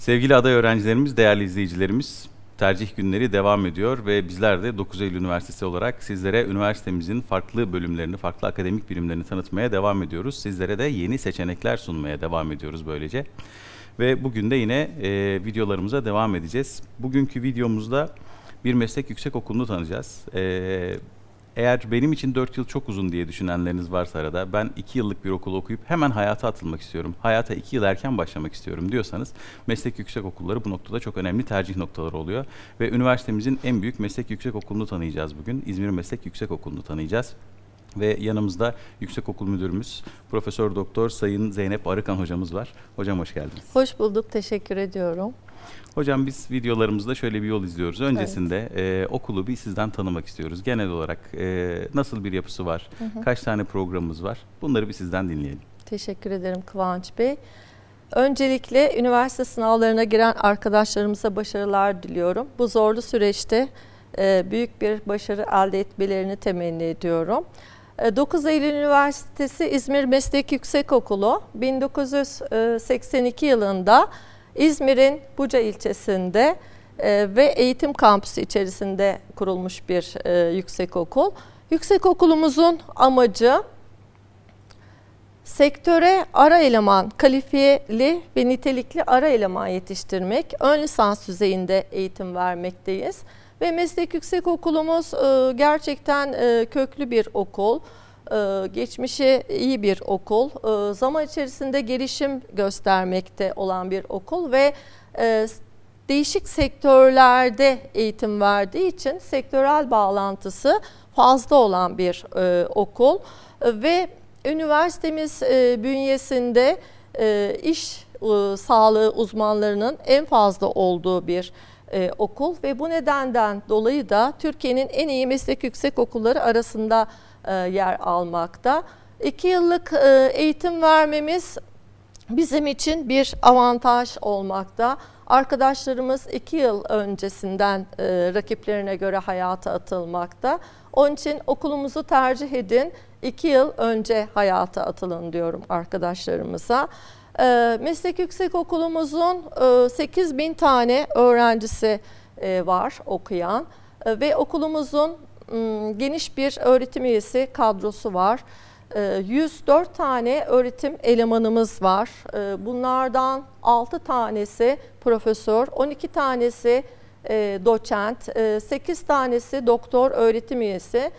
Sevgili aday öğrencilerimiz, değerli izleyicilerimiz, tercih günleri devam ediyor ve bizler de 9 Eylül Üniversitesi olarak sizlere üniversitemizin farklı bölümlerini, farklı akademik birimlerini tanıtmaya devam ediyoruz. Sizlere de yeni seçenekler sunmaya devam ediyoruz böylece. Ve bugün de yine e, videolarımıza devam edeceğiz. Bugünkü videomuzda bir meslek yüksek okulunu tanıyacağız. E, eğer benim için 4 yıl çok uzun diye düşünenleriniz varsa arada ben 2 yıllık bir okul okuyup hemen hayata atılmak istiyorum. Hayata 2 yıl erken başlamak istiyorum diyorsanız meslek yüksek okulları bu noktada çok önemli tercih noktaları oluyor. Ve üniversitemizin en büyük meslek yüksek okulunu tanıyacağız bugün. İzmir Meslek Yüksek Okulu'nu tanıyacağız. Ve yanımızda yüksek okul Müdürümüz Profesör Doktor Sayın Zeynep Arıkan hocamız var. Hocam hoş geldiniz. Hoş bulduk. Teşekkür ediyorum. Hocam biz videolarımızda şöyle bir yol izliyoruz. Öncesinde evet. e, okulu bir sizden tanımak istiyoruz. Genel olarak e, nasıl bir yapısı var, hı hı. kaç tane programımız var bunları bir sizden dinleyelim. Teşekkür ederim Kıvanç Bey. Öncelikle üniversite sınavlarına giren arkadaşlarımıza başarılar diliyorum. Bu zorlu süreçte e, büyük bir başarı elde etmelerini temenni ediyorum. 9 e, Eylül Üniversitesi İzmir Meslek Yüksekokulu 1982 e, yılında İzmir'in Buca ilçesinde e, ve eğitim kampüsü içerisinde kurulmuş bir e, yüksekokul. Yüksekokulumuzun amacı sektöre ara eleman, kalifiyeli ve nitelikli ara eleman yetiştirmek, ön lisans düzeyinde eğitim vermekteyiz. Ve meslek yüksekokulumuz e, gerçekten e, köklü bir okul. Ee, geçmişi iyi bir okul, ee, zaman içerisinde gelişim göstermekte olan bir okul ve e, değişik sektörlerde eğitim verdiği için sektörel bağlantısı fazla olan bir e, okul ve üniversitemiz e, bünyesinde iş sağlığı uzmanlarının en fazla olduğu bir e, okul ve bu nedenden dolayı da Türkiye'nin en iyi meslek yüksek okulları arasında e, yer almakta. İki yıllık e, eğitim vermemiz bizim için bir avantaj olmakta. Arkadaşlarımız iki yıl öncesinden e, rakiplerine göre hayata atılmakta. Onun için okulumuzu tercih edin, iki yıl önce hayata atılın diyorum arkadaşlarımıza. Meslek Yüksek Okulumuzun 8 bin tane öğrencisi var okuyan ve okulumuzun Iı, geniş bir öğretim üyesi kadrosu var. 104 tane öğretim elemanımız var. Bunlardan 6 tanesi profesör, 12 tanesi ıı, doçent, 8 ıı, tanesi doktor öğretim üyesi.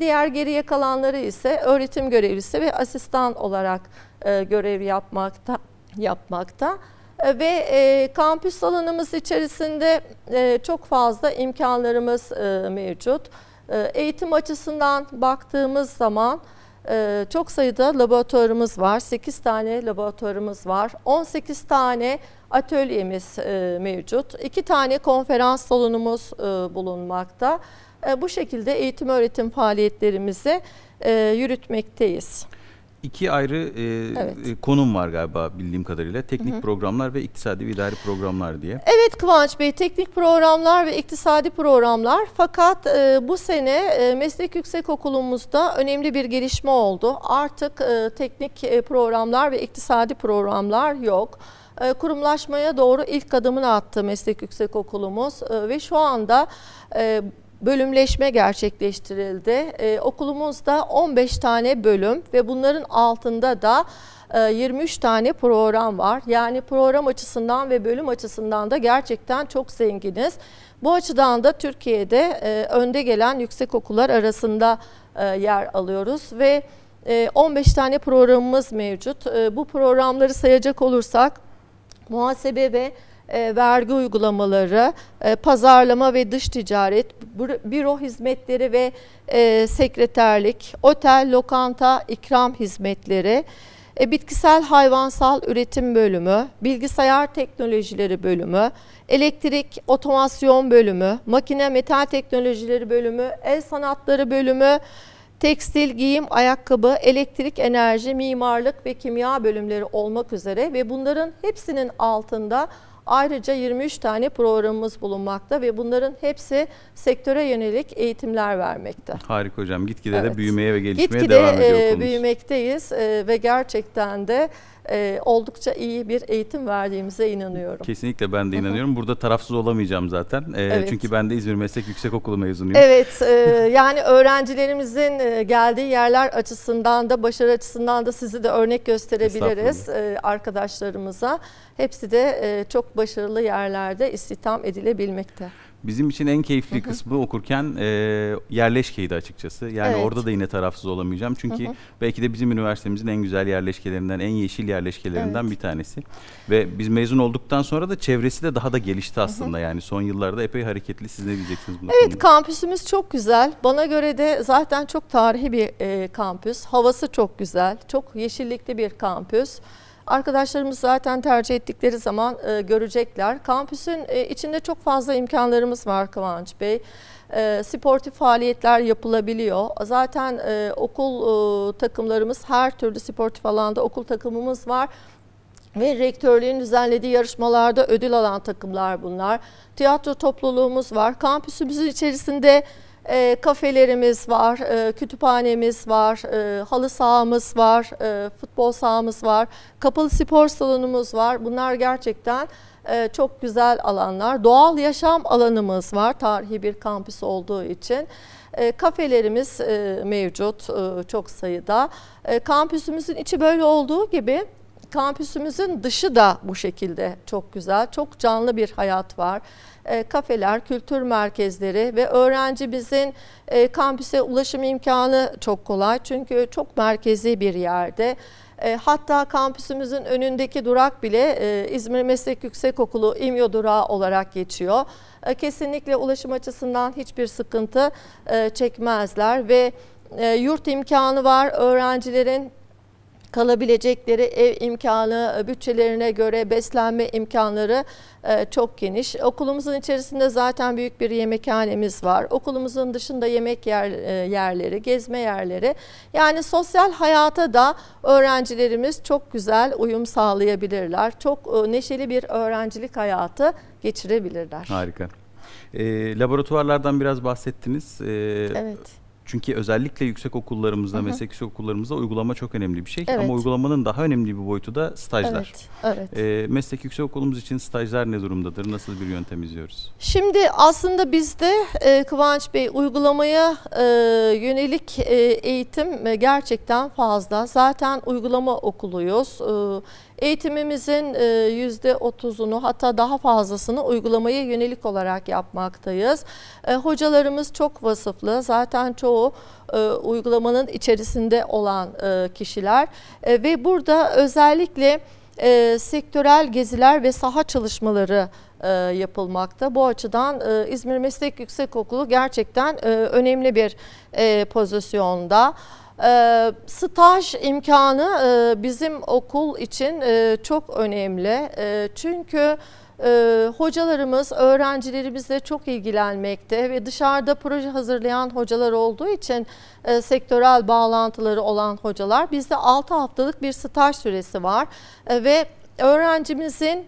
Diğer geriye kalanları ise öğretim görevlisi ve asistan olarak görev yapmakta. yapmakta. Ve kampüs alanımız içerisinde çok fazla imkanlarımız mevcut. Ee, eğitim açısından baktığımız zaman e, çok sayıda laboratuvarımız var. 8 tane laboratuvarımız var. 18 tane atölyemiz e, mevcut. 2 tane konferans salonumuz e, bulunmakta. Bu şekilde eğitim öğretim faaliyetlerimizi yürütmekteyiz iki ayrı e, evet. E, konum var galiba bildiğim kadarıyla. Teknik Hı-hı. programlar ve iktisadi ve idari programlar diye. Evet Kıvanç Bey, teknik programlar ve iktisadi programlar. Fakat e, bu sene e, meslek yüksekokulumuzda önemli bir gelişme oldu. Artık e, teknik e, programlar ve iktisadi programlar yok e, kurumlaşmaya doğru ilk adımını attı Meslek Yüksekokulumuz e, ve şu anda bölümleşme gerçekleştirildi. Ee, okulumuzda 15 tane bölüm ve bunların altında da 23 e, tane program var. Yani program açısından ve bölüm açısından da gerçekten çok zenginiz. Bu açıdan da Türkiye'de e, önde gelen yüksek okullar arasında e, yer alıyoruz ve 15 e, tane programımız mevcut. E, bu programları sayacak olursak muhasebe ve e, vergi uygulamaları, e, pazarlama ve dış ticaret, büro hizmetleri ve e, sekreterlik, otel, lokanta, ikram hizmetleri, e, bitkisel hayvansal üretim bölümü, bilgisayar teknolojileri bölümü, elektrik otomasyon bölümü, makine metal teknolojileri bölümü, el sanatları bölümü, tekstil, giyim, ayakkabı, elektrik, enerji, mimarlık ve kimya bölümleri olmak üzere ve bunların hepsinin altında Ayrıca 23 tane programımız bulunmakta ve bunların hepsi sektöre yönelik eğitimler vermekte. Harika hocam. Gitgide evet. de büyümeye ve gelişmeye Gitgide devam ediyor e, konumuz. büyümekteyiz e, ve gerçekten de e, oldukça iyi bir eğitim verdiğimize inanıyorum. Kesinlikle ben de inanıyorum. Burada tarafsız olamayacağım zaten. E, evet. Çünkü ben de İzmir Meslek Yüksekokulu mezunuyum. Evet e, yani öğrencilerimizin e, geldiği yerler açısından da başarı açısından da sizi de örnek gösterebiliriz e, arkadaşlarımıza. Hepsi de e, çok başarılı yerlerde istihdam edilebilmekte. Bizim için en keyifli kısmı okurken e, yerleşkeydi açıkçası. Yani evet. orada da yine tarafsız olamayacağım. Çünkü belki de bizim üniversitemizin en güzel yerleşkelerinden, en yeşil yerleşkelerinden evet. bir tanesi. Ve biz mezun olduktan sonra da çevresi de daha da gelişti aslında. Yani son yıllarda epey hareketli. Siz ne diyeceksiniz bu Evet konuda? kampüsümüz çok güzel. Bana göre de zaten çok tarihi bir e, kampüs. Havası çok güzel. Çok yeşillikli bir kampüs. Arkadaşlarımız zaten tercih ettikleri zaman e, görecekler. Kampüsün e, içinde çok fazla imkanlarımız var Kıvanç Bey. E, sportif faaliyetler yapılabiliyor. Zaten e, okul e, takımlarımız her türlü sportif alanda okul takımımız var. Ve rektörlüğün düzenlediği yarışmalarda ödül alan takımlar bunlar. Tiyatro topluluğumuz var. Kampüsümüzün içerisinde e, kafelerimiz var, e, kütüphanemiz var, e, halı sahamız var, e, futbol sahamız var, kapalı spor salonumuz var. Bunlar gerçekten e, çok güzel alanlar. Doğal yaşam alanımız var tarihi bir kampüs olduğu için. E, kafelerimiz e, mevcut e, çok sayıda. E, kampüsümüzün içi böyle olduğu gibi kampüsümüzün dışı da bu şekilde çok güzel. Çok canlı bir hayat var. E, kafeler, kültür merkezleri ve öğrencimizin e, kampüse ulaşım imkanı çok kolay. Çünkü çok merkezi bir yerde. E, hatta kampüsümüzün önündeki durak bile e, İzmir Meslek Yüksekokulu İMYO durağı olarak geçiyor. E, kesinlikle ulaşım açısından hiçbir sıkıntı e, çekmezler ve e, yurt imkanı var. Öğrencilerin kalabilecekleri ev imkanı, bütçelerine göre beslenme imkanları e, çok geniş. Okulumuzun içerisinde zaten büyük bir yemekhanemiz var. Okulumuzun dışında yemek yer, e, yerleri, gezme yerleri. Yani sosyal hayata da öğrencilerimiz çok güzel uyum sağlayabilirler. Çok e, neşeli bir öğrencilik hayatı geçirebilirler. Harika. E, laboratuvarlardan biraz bahsettiniz. E, evet. Çünkü özellikle yüksek okullarımızda, meslek yüksek okullarımızda uygulama çok önemli bir şey. Evet. Ama uygulamanın daha önemli bir boyutu da stajlar. Evet. evet. E, meslek yüksek okulumuz için stajlar ne durumdadır? Nasıl bir yöntem izliyoruz? Şimdi aslında bizde e, Kıvanç Bey uygulamaya e, yönelik e, eğitim e, gerçekten fazla. Zaten uygulama okuluyuz. E, Eğitimimizin %30'unu e, hatta daha fazlasını uygulamaya yönelik olarak yapmaktayız. E, hocalarımız çok vasıflı. Zaten çoğu e, uygulamanın içerisinde olan kişiler ve burada özellikle e, sektörel geziler ve saha çalışmaları e, yapılmakta. Bu açıdan e, İzmir Meslek Yüksekokulu gerçekten e, önemli bir e, pozisyonda. E, staj imkanı e, bizim okul için e, çok önemli. E, çünkü e, hocalarımız öğrencilerimizle çok ilgilenmekte ve dışarıda proje hazırlayan hocalar olduğu için e, sektörel bağlantıları olan hocalar. Bizde 6 haftalık bir staj süresi var e, ve öğrencimizin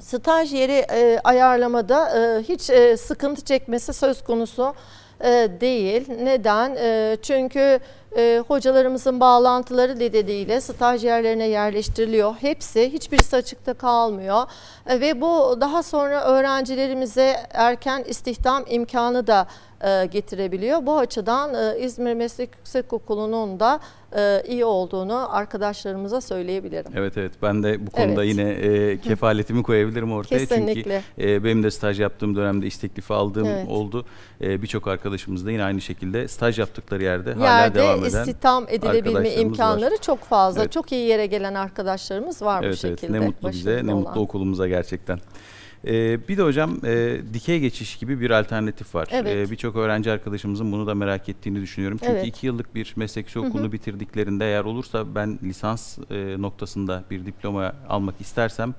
staj yeri e, ayarlamada e, hiç e, sıkıntı çekmesi söz konusu e, değil. Neden? E, çünkü e, hocalarımızın bağlantıları nedeniyle staj yerlerine yerleştiriliyor. Hepsi, hiçbirisi açıkta kalmıyor. E, ve bu daha sonra öğrencilerimize erken istihdam imkanı da e, getirebiliyor. Bu açıdan e, İzmir Meslek Yüksekokulu'nun da e, iyi olduğunu arkadaşlarımıza söyleyebilirim. Evet evet ben de bu konuda evet. yine e, kefaletimi koyabilirim ortaya. Kesinlikle. Çünkü e, benim de staj yaptığım dönemde iş teklifi aldığım evet. oldu. E, Birçok arkadaşımız da yine aynı şekilde staj yaptıkları yerde, yerde hala devam istihdam edilebilme imkanları var. çok fazla. Evet. Çok iyi yere gelen arkadaşlarımız var evet, bu şekilde. Evet. Ne mutlu bize, olan. mutlu okulumuza gerçekten. Ee, bir de hocam e, dikey geçiş gibi bir alternatif var. Evet. Ee, Birçok öğrenci arkadaşımızın bunu da merak ettiğini düşünüyorum. Çünkü evet. iki yıllık bir meslekçi okulunu Hı-hı. bitirdiklerinde eğer olursa ben lisans e, noktasında bir diploma almak istersem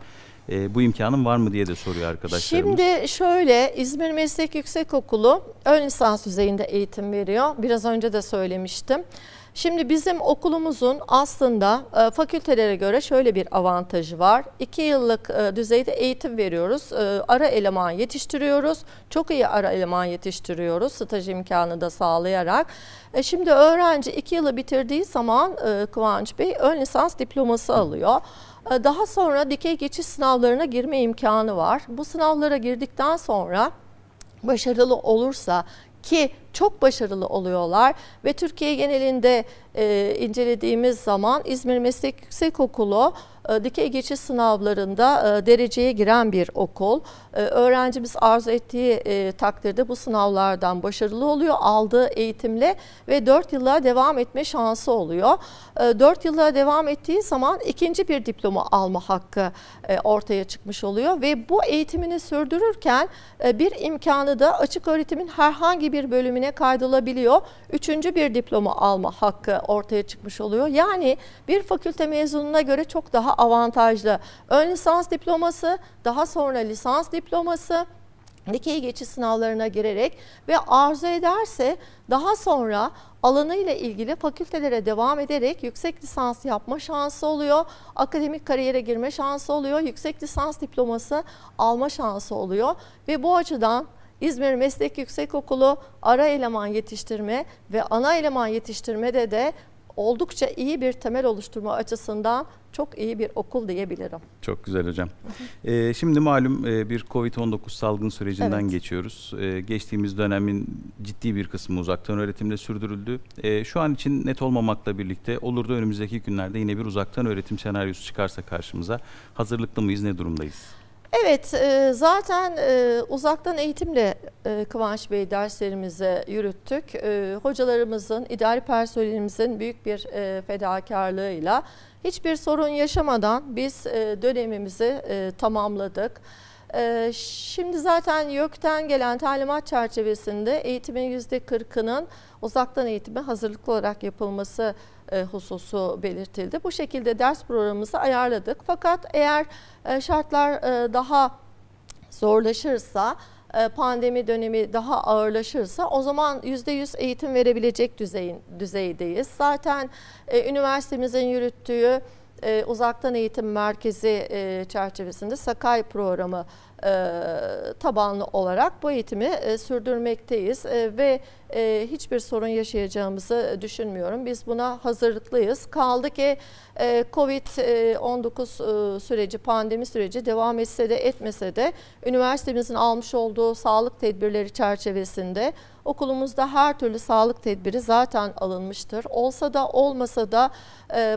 e, bu imkanın var mı diye de soruyor arkadaşlarımız. Şimdi şöyle İzmir Meslek Yüksekokulu ön lisans düzeyinde eğitim veriyor. Biraz önce de söylemiştim. Şimdi bizim okulumuzun aslında e, fakültelere göre şöyle bir avantajı var. İki yıllık e, düzeyde eğitim veriyoruz. E, ara eleman yetiştiriyoruz. Çok iyi ara eleman yetiştiriyoruz. Staj imkanı da sağlayarak. E, şimdi öğrenci iki yılı bitirdiği zaman e, Kıvanç Bey ön lisans diploması alıyor. Hı. Ee, daha sonra dikey geçiş sınavlarına girme imkanı var. Bu sınavlara girdikten sonra başarılı olursa ki çok başarılı oluyorlar ve Türkiye genelinde e, incelediğimiz zaman İzmir Meslek Yüksekokulu e, dikey geçiş sınavlarında e, dereceye giren bir okul. E, öğrencimiz arzu ettiği e, takdirde bu sınavlardan başarılı oluyor. Aldığı eğitimle ve 4 yıla devam etme şansı oluyor. E, 4 yıla devam ettiği zaman ikinci bir diploma alma hakkı e, ortaya çıkmış oluyor ve bu eğitimini sürdürürken e, bir imkanı da açık öğretimin herhangi bir bölümüne Üniversitesi'ne kaydolabiliyor. Üçüncü bir diploma alma hakkı ortaya çıkmış oluyor. Yani bir fakülte mezununa göre çok daha avantajlı. Ön lisans diploması, daha sonra lisans diploması, dikey geçiş sınavlarına girerek ve arzu ederse daha sonra alanıyla ilgili fakültelere devam ederek yüksek lisans yapma şansı oluyor. Akademik kariyere girme şansı oluyor. Yüksek lisans diploması alma şansı oluyor ve bu açıdan İzmir Meslek Yüksekokulu ara eleman yetiştirme ve ana eleman yetiştirmede de oldukça iyi bir temel oluşturma açısından çok iyi bir okul diyebilirim. Çok güzel hocam. ee, şimdi malum e, bir Covid-19 salgın sürecinden evet. geçiyoruz. Ee, geçtiğimiz dönemin ciddi bir kısmı uzaktan öğretimle sürdürüldü. Ee, şu an için net olmamakla birlikte olur da önümüzdeki günlerde yine bir uzaktan öğretim senaryosu çıkarsa karşımıza hazırlıklı mıyız, ne durumdayız? Evet, e, zaten e, uzaktan eğitimle e, Kıvanç Bey derslerimize yürüttük. Hocalarımızın, idari personelimizin büyük bir fedakarlığıyla hiçbir sorun yaşamadan biz dönemimizi tamamladık. Şimdi zaten YÖK'ten gelen talimat çerçevesinde eğitimin %40'ının uzaktan eğitime hazırlıklı olarak yapılması gerekiyor e, hususu belirtildi. Bu şekilde ders programımızı ayarladık. Fakat eğer e, şartlar e, daha zorlaşırsa pandemi dönemi daha ağırlaşırsa o zaman %100 eğitim verebilecek düzeyin, düzeydeyiz. Zaten üniversitemizin yürüttüğü uzaktan eğitim merkezi çerçevesinde Sakay programı e, tabanlı olarak bu eğitimi e, sürdürmekteyiz e, ve hiçbir sorun yaşayacağımızı düşünmüyorum. Biz buna hazırlıklıyız. Kaldı ki Covid-19 süreci, pandemi süreci devam etse de etmese de üniversitemizin almış olduğu sağlık tedbirleri çerçevesinde okulumuzda her türlü sağlık tedbiri zaten alınmıştır. Olsa da olmasa da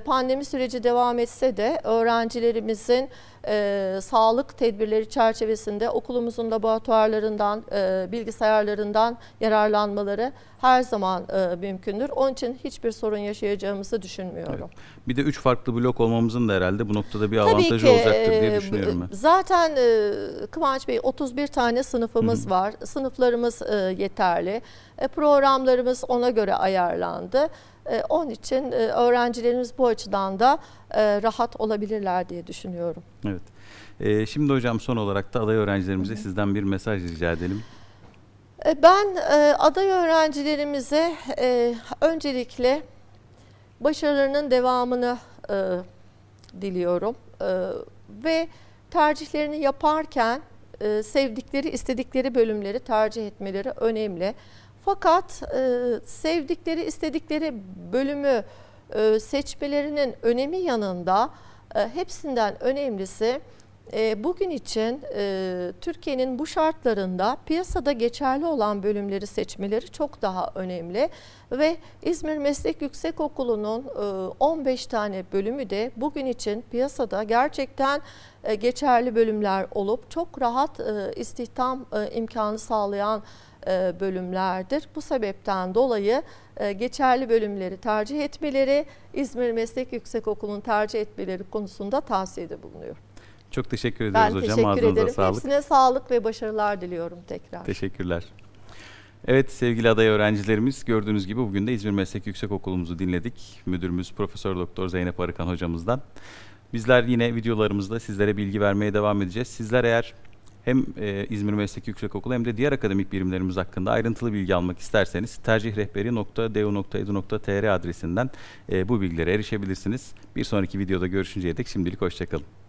pandemi süreci devam etse de öğrencilerimizin e, sağlık tedbirleri çerçevesinde okulumuzun laboratuvarlarından, e, bilgisayarlarından yararlanmaları her zaman e, mümkündür. Onun için hiçbir sorun yaşayacağımızı düşünmüyorum. Evet. Bir de üç farklı blok olmamızın da herhalde bu noktada bir Tabii avantajı ki, olacaktır diye e, düşünüyorum ben. Zaten e, Kıvanç Bey 31 tane sınıfımız Hı. var. Sınıflarımız e, yeterli. E, programlarımız ona göre ayarlandı. Ee, onun için e, öğrencilerimiz bu açıdan da e, rahat olabilirler diye düşünüyorum. Evet. Ee, şimdi hocam son olarak da aday öğrencilerimize sizden bir mesaj rica edelim. E, ben aday öğrencilerimize öncelikle başarılarının devamını diliyorum ve tercihlerini yaparken sevdikleri, istedikleri bölümleri tercih etmeleri önemli. Fakat e, sevdikleri, istedikleri bölümü e, seçmelerinin önemi yanında e, hepsinden önemlisi e, bugün için e, Türkiye'nin bu şartlarında piyasada geçerli olan bölümleri seçmeleri çok daha önemli ve İzmir Meslek Yüksekokulu'nun e, 15 tane bölümü de bugün için piyasada gerçekten e, geçerli bölümler olup çok rahat e, istihdam e, imkanı sağlayan e, bölümlerdir. Bu sebepten dolayı e, geçerli bölümleri tercih etmeleri, İzmir Meslek Yüksek Okulu'nun tercih etmeleri konusunda tavsiyede bulunuyor. Çok teşekkür ediyoruz ben hocam. Ben teşekkür ederim. Sağlık. Hepsine sağlık ve başarılar diliyorum tekrar. Teşekkürler. Evet sevgili aday öğrencilerimiz gördüğünüz gibi bugün de İzmir Meslek Yüksek Okulumuzu dinledik. Müdürümüz Profesör Doktor Zeynep Arıkan hocamızdan. Bizler yine videolarımızda sizlere bilgi vermeye devam edeceğiz. Sizler eğer hem e, İzmir Yüksek Okulu hem de diğer akademik birimlerimiz hakkında ayrıntılı bilgi almak isterseniz tercihrehberi.du.edu.tr adresinden e, bu bilgilere erişebilirsiniz. Bir sonraki videoda görüşünceye dek şimdilik hoşçakalın.